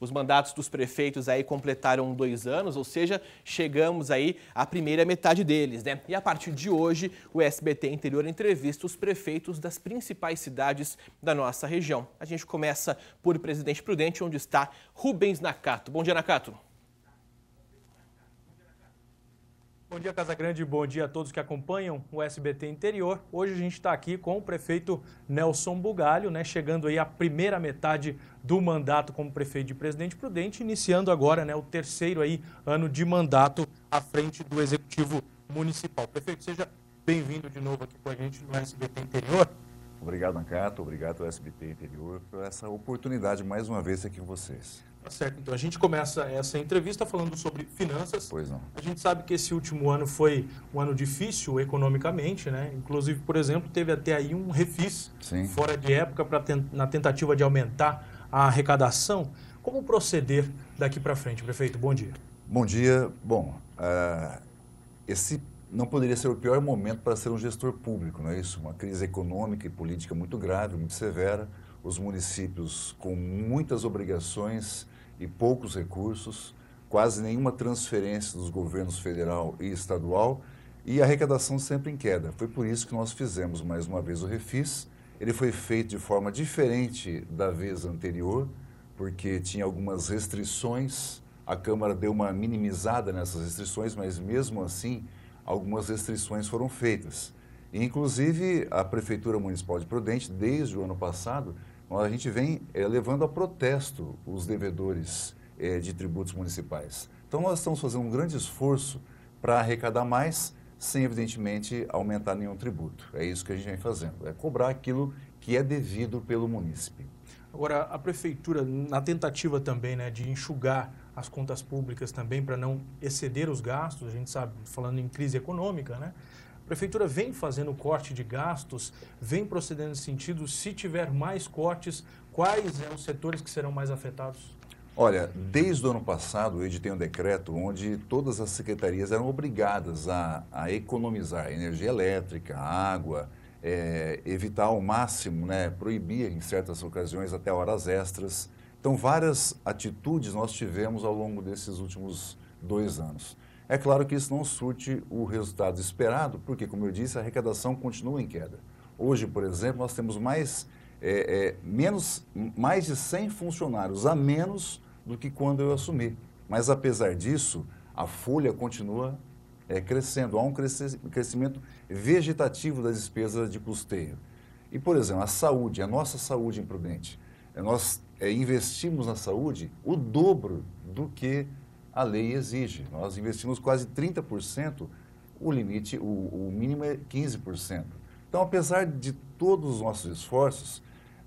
Os mandatos dos prefeitos aí completaram dois anos, ou seja, chegamos aí à primeira metade deles, né? E a partir de hoje, o SBT Interior entrevista os prefeitos das principais cidades da nossa região. A gente começa por Presidente Prudente, onde está Rubens Nakato. Bom dia, Nakato. Bom dia, Casa Grande, bom dia a todos que acompanham o SBT Interior. Hoje a gente está aqui com o prefeito Nelson Bugalho, né, chegando aí à primeira metade do mandato como prefeito de Presidente Prudente, iniciando agora né, o terceiro aí, ano de mandato à frente do Executivo Municipal. Prefeito, seja bem-vindo de novo aqui com a gente no SBT Interior. Obrigado, Ancato, obrigado ao SBT Interior por essa oportunidade mais uma vez aqui com vocês. Tá certo. Então a gente começa essa entrevista falando sobre finanças. Pois não. A gente sabe que esse último ano foi um ano difícil economicamente, né? Inclusive, por exemplo, teve até aí um refis Sim. fora de época para na tentativa de aumentar a arrecadação. Como proceder daqui para frente, prefeito? Bom dia. Bom dia. Bom, uh, esse não poderia ser o pior momento para ser um gestor público, não é isso? Uma crise econômica e política muito grave, muito severa os municípios com muitas obrigações e poucos recursos, quase nenhuma transferência dos governos federal e estadual e arrecadação sempre em queda. Foi por isso que nós fizemos mais uma vez o refis. Ele foi feito de forma diferente da vez anterior, porque tinha algumas restrições. A Câmara deu uma minimizada nessas restrições, mas mesmo assim, algumas restrições foram feitas. inclusive, a Prefeitura Municipal de Prudente, desde o ano passado, a gente vem é, levando a protesto os devedores é, de tributos municipais. Então, nós estamos fazendo um grande esforço para arrecadar mais, sem, evidentemente, aumentar nenhum tributo. É isso que a gente vem fazendo, é cobrar aquilo que é devido pelo munícipe. Agora, a prefeitura, na tentativa também né, de enxugar as contas públicas também para não exceder os gastos, a gente sabe, falando em crise econômica, né? prefeitura vem fazendo corte de gastos, vem procedendo nesse sentido. Se tiver mais cortes, quais é os setores que serão mais afetados? Olha, desde o ano passado eu tem um decreto onde todas as secretarias eram obrigadas a, a economizar energia elétrica, água, é, evitar ao máximo, né, proibir em certas ocasiões até horas extras. Então, várias atitudes nós tivemos ao longo desses últimos dois anos. É claro que isso não surte o resultado esperado, porque, como eu disse, a arrecadação continua em queda. Hoje, por exemplo, nós temos mais, é, é, menos, mais de 100 funcionários a menos do que quando eu assumi. Mas, apesar disso, a folha continua é, crescendo. Há um crescimento vegetativo das despesas de custeio. E, por exemplo, a saúde, a nossa saúde em Prudente. É, nós é, investimos na saúde o dobro do que a lei exige. Nós investimos quase 30%, o limite, o, o mínimo é 15%. Então, apesar de todos os nossos esforços,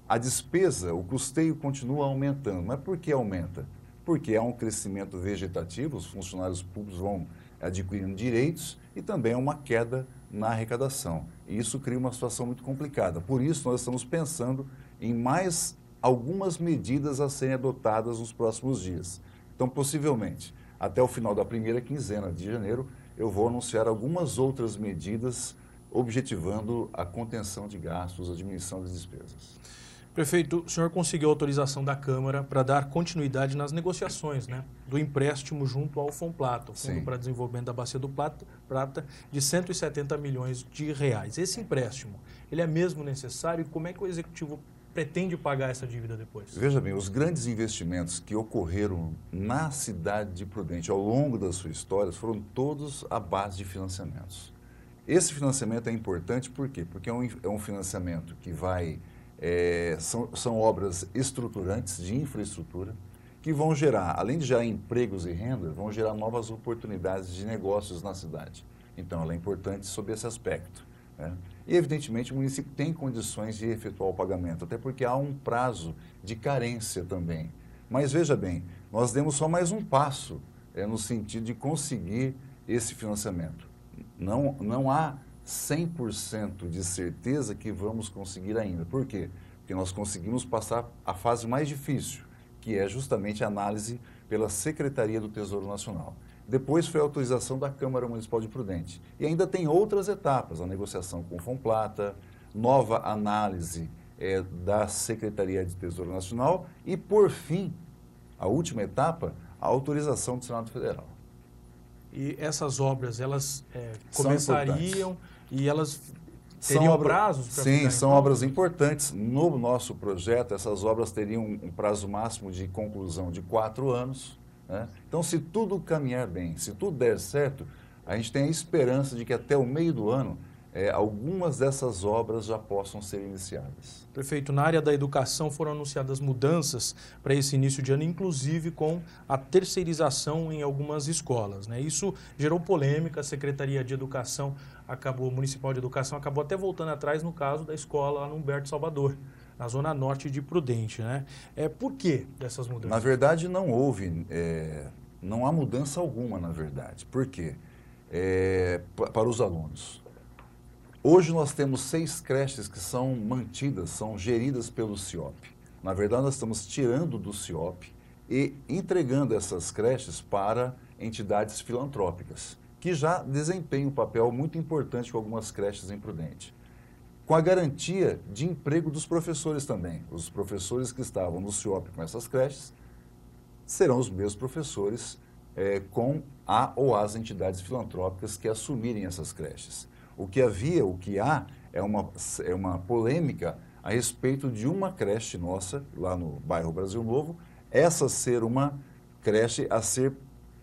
a despesa, o custeio continua aumentando. Mas por que aumenta? Porque há um crescimento vegetativo, os funcionários públicos vão adquirindo direitos e também há uma queda na arrecadação. E isso cria uma situação muito complicada. Por isso, nós estamos pensando em mais algumas medidas a serem adotadas nos próximos dias. Então, possivelmente, até o final da primeira quinzena de janeiro, eu vou anunciar algumas outras medidas objetivando a contenção de gastos, a diminuição das despesas. Prefeito, o senhor conseguiu autorização da Câmara para dar continuidade nas negociações né, do empréstimo junto ao FONPLATA, Fundo Sim. para Desenvolvimento da Bacia do Plata, Prata, de 170 milhões de reais. Esse empréstimo, ele é mesmo necessário? E como é que o Executivo pretende pagar essa dívida depois? Veja bem, os grandes investimentos que ocorreram na cidade de Prudente ao longo da sua história foram todos à base de financiamentos. Esse financiamento é importante por quê? Porque é um, é um financiamento que vai. É, são, são obras estruturantes de infraestrutura que vão gerar, além de gerar empregos e renda, vão gerar novas oportunidades de negócios na cidade. Então, ela é importante sob esse aspecto. Né? E, evidentemente, o município tem condições de efetuar o pagamento, até porque há um prazo de carência também. Mas veja bem, nós demos só mais um passo é, no sentido de conseguir esse financiamento. Não, não há 100% de certeza que vamos conseguir ainda. Por quê? Porque nós conseguimos passar a fase mais difícil, que é justamente a análise pela Secretaria do Tesouro Nacional. Depois foi a autorização da Câmara Municipal de Prudente. E ainda tem outras etapas, a negociação com o Fomplata, nova análise é, da Secretaria de Tesouro Nacional e, por fim, a última etapa, a autorização do Senado Federal. E essas obras, elas é, começariam e elas teriam são prazos para Sim, são então? obras importantes. No nosso projeto, essas obras teriam um prazo máximo de conclusão de quatro anos né? Então, se tudo caminhar bem, se tudo der certo, a gente tem a esperança de que até o meio do ano é, algumas dessas obras já possam ser iniciadas. Prefeito, na área da educação foram anunciadas mudanças para esse início de ano, inclusive com a terceirização em algumas escolas. Né? Isso gerou polêmica, a Secretaria de Educação acabou, Municipal de Educação acabou até voltando atrás no caso da escola lá no Humberto Salvador na zona norte de Prudente. Né? É, por que dessas mudanças? Na verdade, não houve, é, não há mudança alguma, na verdade. Por quê? É, para os alunos. Hoje nós temos seis creches que são mantidas, são geridas pelo CIOP. Na verdade, nós estamos tirando do CIOP e entregando essas creches para entidades filantrópicas, que já desempenham um papel muito importante com algumas creches em Prudente com a garantia de emprego dos professores também. Os professores que estavam no CIOP com essas creches serão os mesmos professores é, com a ou as entidades filantrópicas que assumirem essas creches. O que havia, o que há, é uma, é uma polêmica a respeito de uma creche nossa, lá no bairro Brasil Novo, essa ser uma creche a ser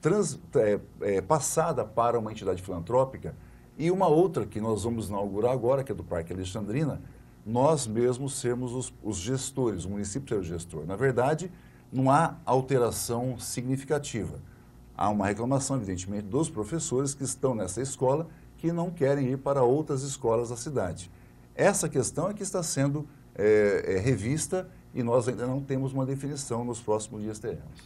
trans, é, é, passada para uma entidade filantrópica e uma outra que nós vamos inaugurar agora, que é do Parque Alexandrina, nós mesmos sermos os, os gestores, o município ser o gestor. Na verdade, não há alteração significativa. Há uma reclamação, evidentemente, dos professores que estão nessa escola que não querem ir para outras escolas da cidade. Essa questão é que está sendo é, é, revista e nós ainda não temos uma definição nos próximos dias teremos.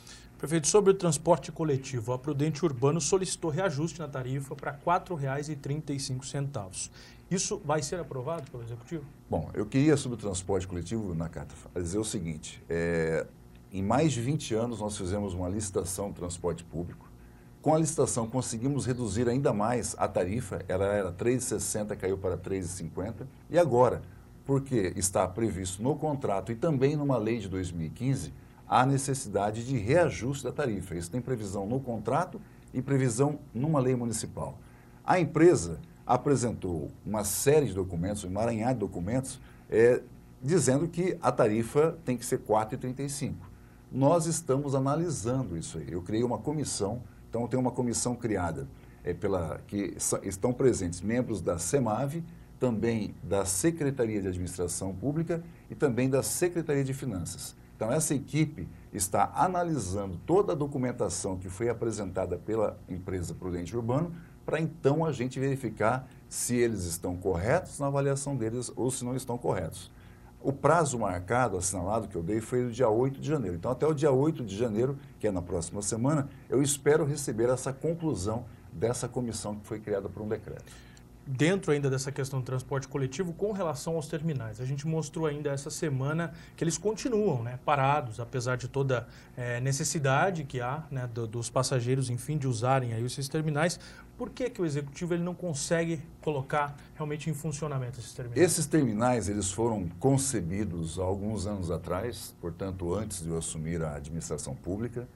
Prefeito, sobre o transporte coletivo, a Prudente Urbano solicitou reajuste na tarifa para R$ 4,35. Isso vai ser aprovado pelo Executivo? Bom, eu queria, sobre o transporte coletivo, na carta, dizer o seguinte: é, em mais de 20 anos, nós fizemos uma licitação do transporte público. Com a licitação, conseguimos reduzir ainda mais a tarifa, ela era R$ 3,60, caiu para R$ 3,50. E agora, porque está previsto no contrato e também numa lei de 2015 há necessidade de reajuste da tarifa. Isso tem previsão no contrato e previsão numa lei municipal. A empresa apresentou uma série de documentos, um emaranhado de documentos, é, dizendo que a tarifa tem que ser 4,35. Nós estamos analisando isso aí. Eu criei uma comissão, então tem uma comissão criada é, pela que estão presentes membros da Semave, também da Secretaria de Administração Pública e também da Secretaria de Finanças. Então, essa equipe está analisando toda a documentação que foi apresentada pela empresa Prudente Urbano para então a gente verificar se eles estão corretos na avaliação deles ou se não estão corretos. O prazo marcado, assinalado que eu dei, foi o dia 8 de janeiro. Então, até o dia 8 de janeiro, que é na próxima semana, eu espero receber essa conclusão dessa comissão que foi criada por um decreto dentro ainda dessa questão do transporte coletivo com relação aos terminais. A gente mostrou ainda essa semana que eles continuam né, parados, apesar de toda é, necessidade que há né, do, dos passageiros, enfim, de usarem aí esses terminais. Por que, que o executivo ele não consegue colocar realmente em funcionamento esses terminais? Esses terminais eles foram concebidos alguns anos atrás, portanto, antes de eu assumir a administração pública.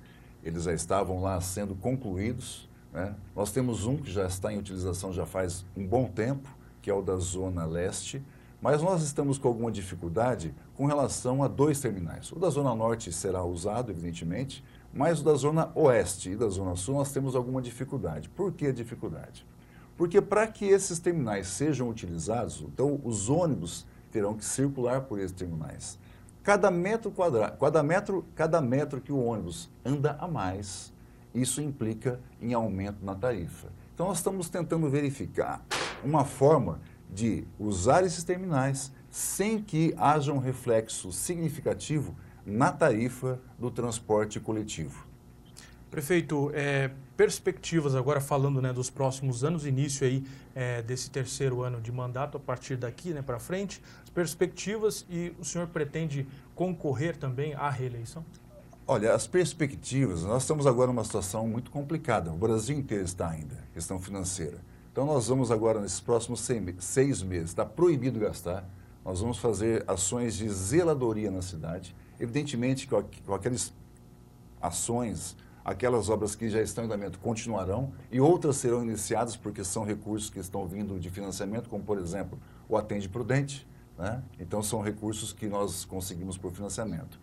Eles já estavam lá sendo concluídos né? Nós temos um que já está em utilização já faz um bom tempo, que é o da Zona Leste, mas nós estamos com alguma dificuldade com relação a dois terminais. O da Zona Norte será usado, evidentemente, mas o da Zona Oeste e da Zona Sul nós temos alguma dificuldade. Por que a dificuldade? Porque para que esses terminais sejam utilizados, então os ônibus terão que circular por esses terminais. Cada metro quadrado, cada metro, cada metro que o ônibus anda a mais, isso implica em aumento na tarifa. Então, nós estamos tentando verificar uma forma de usar esses terminais sem que haja um reflexo significativo na tarifa do transporte coletivo. Prefeito, é, perspectivas agora falando né, dos próximos anos, início aí é, desse terceiro ano de mandato a partir daqui né, para frente, perspectivas e o senhor pretende concorrer também à reeleição? Olha, as perspectivas, nós estamos agora numa situação muito complicada, o Brasil inteiro está ainda, questão financeira. Então, nós vamos agora, nesses próximos seis meses, está proibido gastar, nós vamos fazer ações de zeladoria na cidade. Evidentemente, com aquelas ações, aquelas obras que já estão em andamento continuarão e outras serão iniciadas porque são recursos que estão vindo de financiamento, como, por exemplo, o Atende Prudente. Né? Então, são recursos que nós conseguimos por financiamento.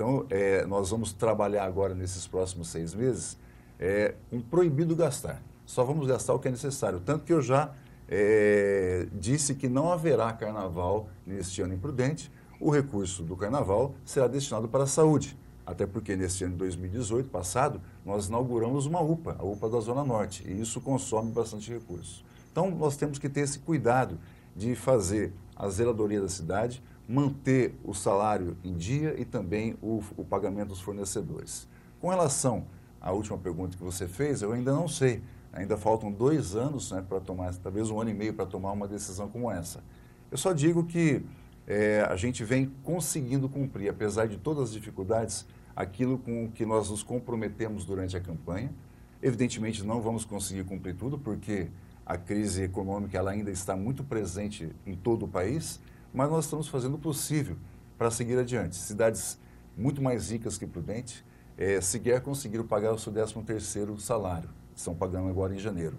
Então, é, nós vamos trabalhar agora, nesses próximos seis meses, é, um proibido gastar. Só vamos gastar o que é necessário. Tanto que eu já é, disse que não haverá carnaval neste ano imprudente. O recurso do carnaval será destinado para a saúde. Até porque neste ano de 2018, passado, nós inauguramos uma UPA, a UPA da Zona Norte, e isso consome bastante recursos. Então, nós temos que ter esse cuidado de fazer a zeladoria da cidade, manter o salário em dia e também o, o pagamento dos fornecedores. Com relação à última pergunta que você fez, eu ainda não sei. Ainda faltam dois anos né, para tomar, talvez um ano e meio para tomar uma decisão como essa. Eu só digo que é, a gente vem conseguindo cumprir, apesar de todas as dificuldades, aquilo com o que nós nos comprometemos durante a campanha. Evidentemente, não vamos conseguir cumprir tudo, porque a crise econômica ela ainda está muito presente em todo o país, mas nós estamos fazendo o possível para seguir adiante. Cidades muito mais ricas que Prudente é, sequer conseguiram pagar o seu 13 terceiro salário, estão pagando agora em janeiro.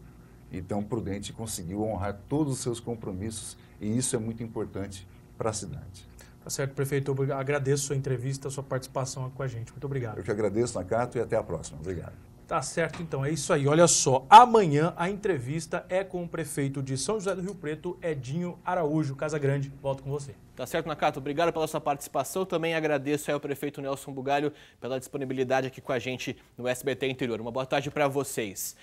Então, Prudente conseguiu honrar todos os seus compromissos e isso é muito importante para a cidade. Tá certo, prefeito. Eu agradeço a sua entrevista, a sua participação com a gente. Muito obrigado. Eu que agradeço, Nakato, e até a próxima. Obrigado. Tá certo, então. É isso aí. Olha só. Amanhã a entrevista é com o prefeito de São José do Rio Preto, Edinho Araújo. Casa Grande, volto com você. Tá certo, Nakato. Obrigado pela sua participação. Também agradeço ao prefeito Nelson Bugalho pela disponibilidade aqui com a gente no SBT Interior. Uma boa tarde para vocês.